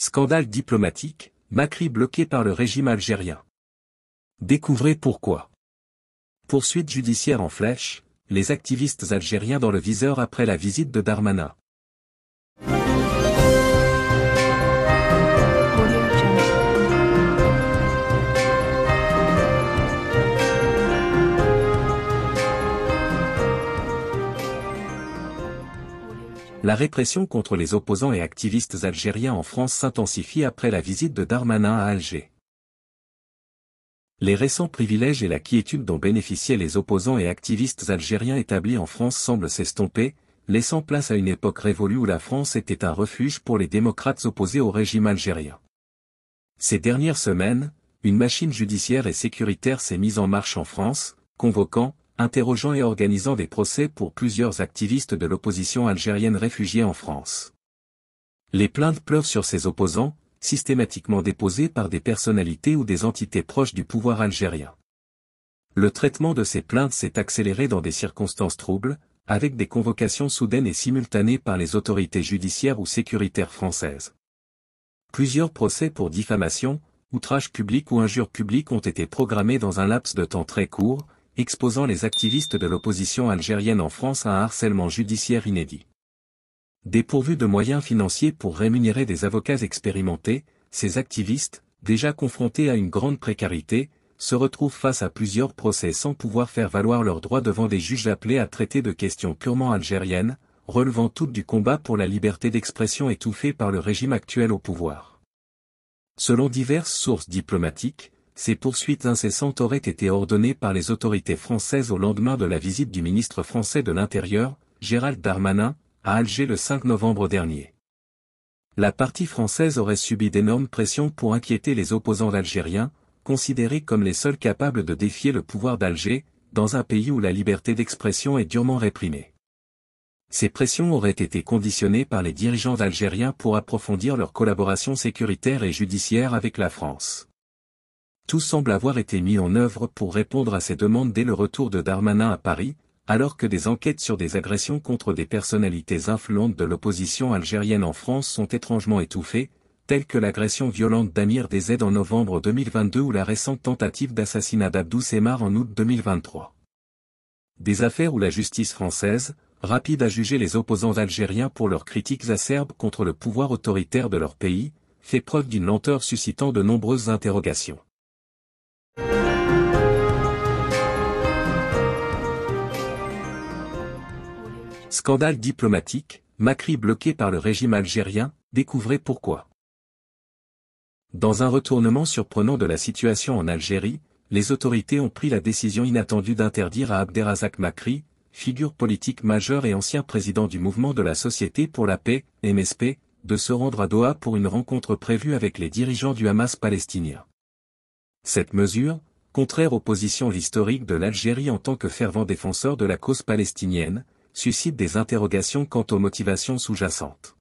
Scandale diplomatique, Macri bloqué par le régime algérien. Découvrez pourquoi. Poursuite judiciaire en flèche, les activistes algériens dans le viseur après la visite de Darmanin. La répression contre les opposants et activistes algériens en France s'intensifie après la visite de Darmanin à Alger. Les récents privilèges et la quiétude dont bénéficiaient les opposants et activistes algériens établis en France semblent s'estomper, laissant place à une époque révolue où la France était un refuge pour les démocrates opposés au régime algérien. Ces dernières semaines, une machine judiciaire et sécuritaire s'est mise en marche en France, convoquant, interrogeant et organisant des procès pour plusieurs activistes de l'opposition algérienne réfugiés en France. Les plaintes pleuvent sur ces opposants, systématiquement déposées par des personnalités ou des entités proches du pouvoir algérien. Le traitement de ces plaintes s'est accéléré dans des circonstances troubles, avec des convocations soudaines et simultanées par les autorités judiciaires ou sécuritaires françaises. Plusieurs procès pour diffamation, outrage public ou injure publique ont été programmés dans un laps de temps très court, exposant les activistes de l'opposition algérienne en France à un harcèlement judiciaire inédit. Dépourvus de moyens financiers pour rémunérer des avocats expérimentés, ces activistes, déjà confrontés à une grande précarité, se retrouvent face à plusieurs procès sans pouvoir faire valoir leurs droits devant des juges appelés à traiter de questions purement algériennes, relevant toutes du combat pour la liberté d'expression étouffée par le régime actuel au pouvoir. Selon diverses sources diplomatiques, ces poursuites incessantes auraient été ordonnées par les autorités françaises au lendemain de la visite du ministre français de l'Intérieur, Gérald Darmanin, à Alger le 5 novembre dernier. La partie française aurait subi d'énormes pressions pour inquiéter les opposants algériens, considérés comme les seuls capables de défier le pouvoir d'Alger, dans un pays où la liberté d'expression est durement réprimée. Ces pressions auraient été conditionnées par les dirigeants algériens pour approfondir leur collaboration sécuritaire et judiciaire avec la France tout semble avoir été mis en œuvre pour répondre à ces demandes dès le retour de Darmanin à Paris, alors que des enquêtes sur des agressions contre des personnalités influentes de l'opposition algérienne en France sont étrangement étouffées, telles que l'agression violente d'Amir aides en novembre 2022 ou la récente tentative d'assassinat d'Abdou Semar en août 2023. Des affaires où la justice française, rapide à juger les opposants algériens pour leurs critiques acerbes contre le pouvoir autoritaire de leur pays, fait preuve d'une lenteur suscitant de nombreuses interrogations. Scandale diplomatique, Macri bloqué par le régime algérien, découvrez pourquoi. Dans un retournement surprenant de la situation en Algérie, les autorités ont pris la décision inattendue d'interdire à Abderrazak Macri, figure politique majeure et ancien président du mouvement de la Société pour la paix, MSP, de se rendre à Doha pour une rencontre prévue avec les dirigeants du Hamas palestinien. Cette mesure, contraire aux positions historiques de l'Algérie en tant que fervent défenseur de la cause palestinienne, suscite des interrogations quant aux motivations sous-jacentes.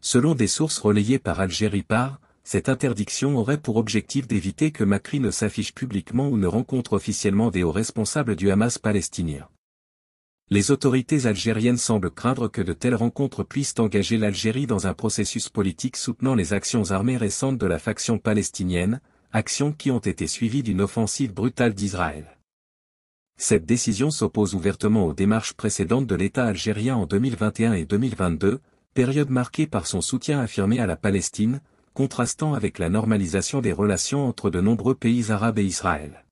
Selon des sources relayées par Algérie Par, cette interdiction aurait pour objectif d'éviter que Macri ne s'affiche publiquement ou ne rencontre officiellement des hauts responsables du Hamas palestinien. Les autorités algériennes semblent craindre que de telles rencontres puissent engager l'Algérie dans un processus politique soutenant les actions armées récentes de la faction palestinienne, actions qui ont été suivies d'une offensive brutale d'Israël. Cette décision s'oppose ouvertement aux démarches précédentes de l'État algérien en 2021 et 2022, période marquée par son soutien affirmé à la Palestine, contrastant avec la normalisation des relations entre de nombreux pays arabes et Israël.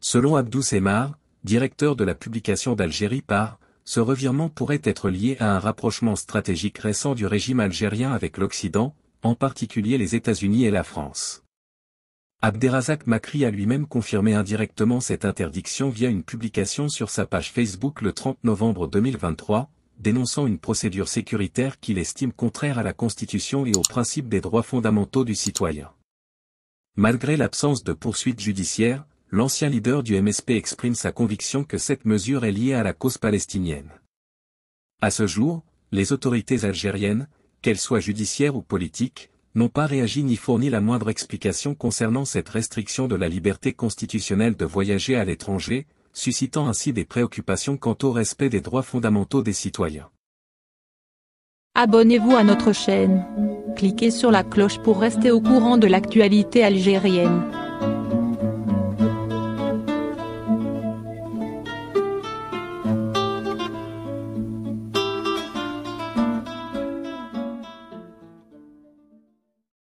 Selon Abdou Semar, directeur de la publication d'Algérie par, ce revirement pourrait être lié à un rapprochement stratégique récent du régime algérien avec l'Occident, en particulier les États-Unis et la France. Abderazak Makri a lui-même confirmé indirectement cette interdiction via une publication sur sa page Facebook le 30 novembre 2023, dénonçant une procédure sécuritaire qu'il estime contraire à la Constitution et aux principes des droits fondamentaux du citoyen. Malgré l'absence de poursuites judiciaires, l'ancien leader du MSP exprime sa conviction que cette mesure est liée à la cause palestinienne. À ce jour, les autorités algériennes, qu'elles soient judiciaires ou politiques, n'ont pas réagi ni fourni la moindre explication concernant cette restriction de la liberté constitutionnelle de voyager à l'étranger, suscitant ainsi des préoccupations quant au respect des droits fondamentaux des citoyens. Abonnez-vous à notre chaîne. Cliquez sur la cloche pour rester au courant de l'actualité algérienne.